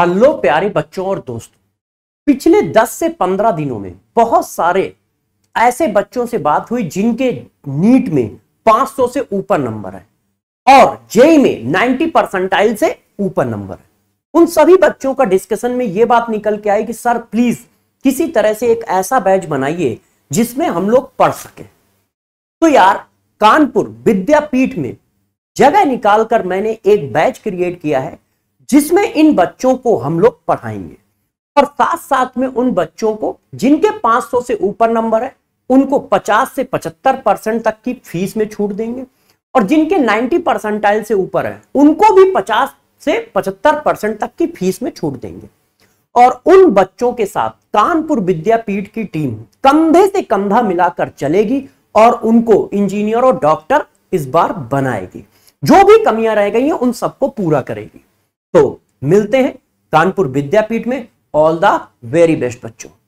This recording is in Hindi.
हेलो प्यारे बच्चों और दोस्तों पिछले 10 से 15 दिनों में बहुत सारे ऐसे बच्चों से बात हुई जिनके नीट में 500 से ऊपर नंबर है और जेई में 90 परसेंटाइल से ऊपर नंबर है उन सभी बच्चों का डिस्कशन में यह बात निकल के आई कि सर प्लीज किसी तरह से एक ऐसा बैच बनाइए जिसमें हम लोग पढ़ सके तो यार कानपुर विद्यापीठ में जगह निकालकर मैंने एक बैच क्रिएट किया है जिसमें इन बच्चों को हम लोग पढ़ाएंगे और साथ साथ में उन बच्चों को जिनके 500 से ऊपर नंबर है उनको 50 से 75 परसेंट तक की फीस में छूट देंगे और जिनके 90 परसेंटाइल से ऊपर है उनको भी 50 से 75 परसेंट तक की फीस में छूट देंगे और उन बच्चों के साथ कानपुर विद्यापीठ की टीम कंधे से कंधा मिलाकर चलेगी और उनको इंजीनियर और डॉक्टर इस बार बनाएगी जो भी कमियां रह गई हैं उन सबको पूरा करेगी तो मिलते हैं कानपुर विद्यापीठ में ऑल द वेरी बेस्ट बच्चों